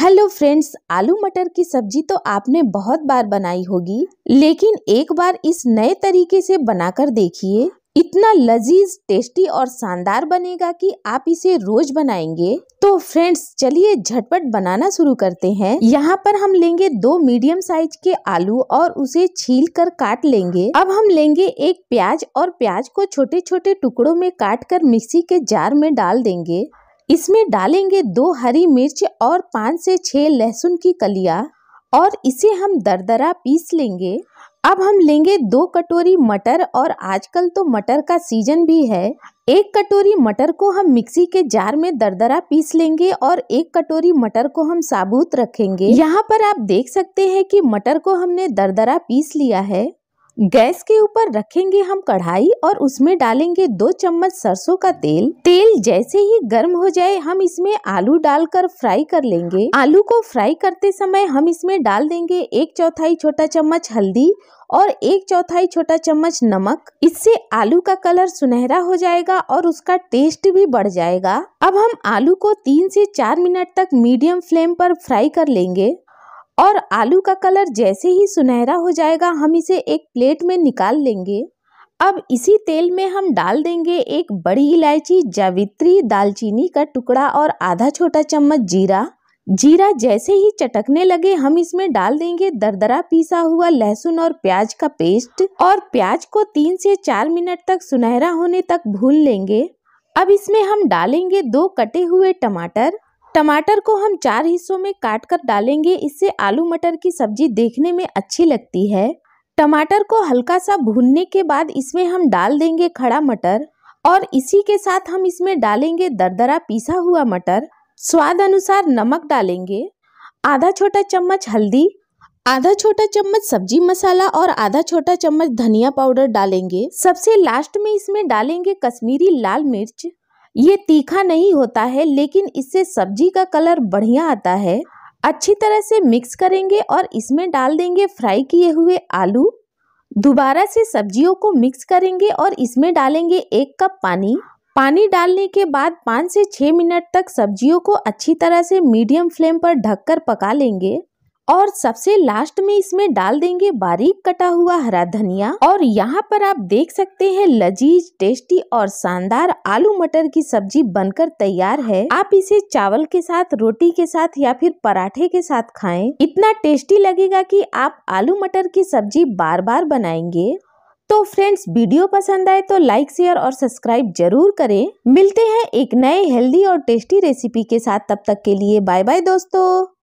hello friends आलू मटर की सब्जी तो आपने बहुत बार बनाई होगी लेकिन एक बार इस नए तरीके से बनाकर देखिए इतना लजीज टेस्टी और शानदार बनेगा कि आप इसे रोज बनाएंगे तो फ्रेंड्स चलिए झटपट बनाना शुरू करते हैं यहाँ पर हम लेंगे दो मीडियम साइज के आलू और उसे छील कर काट लेंगे अब हम लेंगे एक प्याज और प्याज को छोटे छोटे टुकड़ों में काट कर मिक्सी के जार में डाल देंगे इसमें डालेंगे दो हरी मिर्च और पाँच से छः लहसुन की कलिया और इसे हम दरदरा पीस लेंगे अब हम लेंगे दो कटोरी मटर और आजकल तो मटर का सीजन भी है एक कटोरी मटर को हम मिक्सी के जार में दरदरा पीस लेंगे और एक कटोरी मटर को हम साबुत रखेंगे यहाँ पर आप देख सकते हैं कि मटर को हमने दरदरा पीस लिया है गैस के ऊपर रखेंगे हम कढ़ाई और उसमें डालेंगे दो चम्मच सरसों का तेल तेल जैसे ही गर्म हो जाए हम इसमें आलू डालकर फ्राई कर लेंगे आलू को फ्राई करते समय हम इसमें डाल देंगे एक चौथाई छोटा चम्मच हल्दी और एक चौथाई छोटा चम्मच नमक इससे आलू का कलर सुनहरा हो जाएगा और उसका टेस्ट भी बढ़ जाएगा अब हम आलू को तीन से चार मिनट तक मीडियम फ्लेम पर फ्राई कर लेंगे और आलू का कलर जैसे ही सुनहरा हो जाएगा हम इसे एक प्लेट में निकाल लेंगे अब इसी तेल में हम डाल देंगे एक बड़ी इलायची जावित्री दालचीनी का टुकड़ा और आधा छोटा चम्मच जीरा जीरा जैसे ही चटकने लगे हम इसमें डाल देंगे दरदरा पीसा हुआ लहसुन और प्याज का पेस्ट और प्याज को तीन से चार मिनट तक सुनहरा होने तक भून लेंगे अब इसमें हम डालेंगे दो कटे हुए टमाटर टमाटर को हम चार हिस्सों में काट कर डालेंगे इससे आलू मटर की सब्जी देखने में अच्छी लगती है टमाटर को हल्का सा भूनने के बाद इसमें हम डाल देंगे खड़ा मटर और इसी के साथ हम इसमें डालेंगे दरदरा पीसा हुआ मटर स्वाद अनुसार नमक डालेंगे आधा छोटा चम्मच हल्दी आधा छोटा चम्मच सब्जी मसाला और आधा छोटा चम्मच धनिया पाउडर डालेंगे सबसे लास्ट में इसमें डालेंगे कश्मीरी लाल मिर्च ये तीखा नहीं होता है लेकिन इससे सब्जी का कलर बढ़िया आता है अच्छी तरह से मिक्स करेंगे और इसमें डाल देंगे फ्राई किए हुए आलू दोबारा से सब्जियों को मिक्स करेंगे और इसमें डालेंगे एक कप पानी पानी डालने के बाद पाँच से छः मिनट तक सब्जियों को अच्छी तरह से मीडियम फ्लेम पर ढककर पका लेंगे और सबसे लास्ट में इसमें डाल देंगे बारीक कटा हुआ हरा धनिया और यहाँ पर आप देख सकते हैं लजीज टेस्टी और शानदार आलू मटर की सब्जी बनकर तैयार है आप इसे चावल के साथ रोटी के साथ या फिर पराठे के साथ खाएं इतना टेस्टी लगेगा कि आप आलू मटर की सब्जी बार बार बनाएंगे तो फ्रेंड्स वीडियो पसंद आए तो लाइक शेयर और सब्सक्राइब जरूर करें मिलते हैं एक नए हेल्दी और टेस्टी रेसिपी के साथ तब तक के लिए बाय बाय दोस्तों